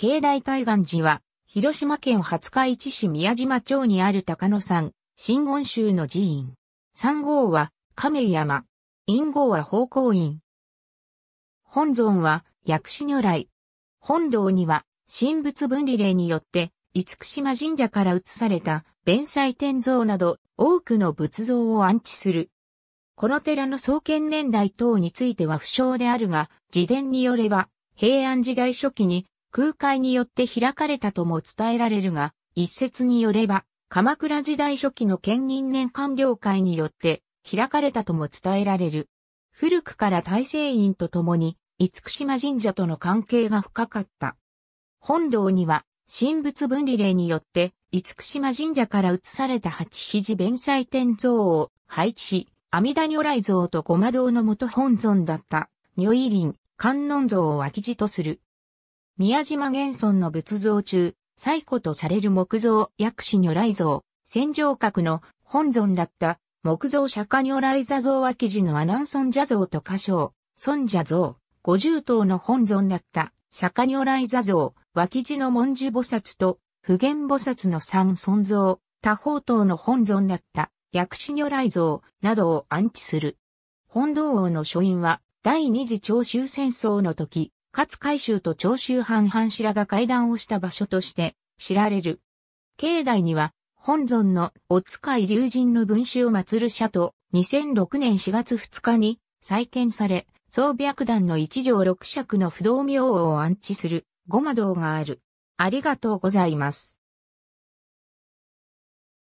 境内対岸寺は、広島県廿日市市宮島町にある高野山、新言宗の寺院。三号は、亀山。陰号は方向院。本尊は、薬師如来。本堂には、神仏分離令によって、厳島神社から移された、弁祭天像など、多くの仏像を安置する。この寺の創建年代等については不詳であるが、自伝によれば、平安時代初期に空海によって開かれたとも伝えられるが、一説によれば、鎌倉時代初期の県人年官僚会によって開かれたとも伝えられる。古くから大聖院と共に、厳島神社との関係が深かった。本堂には、神仏分離令によって、厳島神社から移された八肘弁祭天像を配置し、阿弥陀如来像とごま堂の元本尊だった、如意林、観音像を空き地とする。宮島玄孫の仏像中、最古とされる木造薬師如来像、戦場閣の本尊だった木造釈迦如来座像は記事の阿南尊者像と歌唱、尊者像、五十頭の本尊だった釈迦如来座像、脇地の文殊菩薩と普賢菩薩の三尊像、多方等の本尊だった薬師如来像などを安置する。本道王の書院は第二次長州戦争の時、勝海州と長州藩藩士らが会談をした場所として知られる。境内には、本尊のお使い竜神の文集を祀る社と2006年4月2日に再建され、総白団の一条六尺の不動明王を安置するご魔堂がある。ありがとうございます。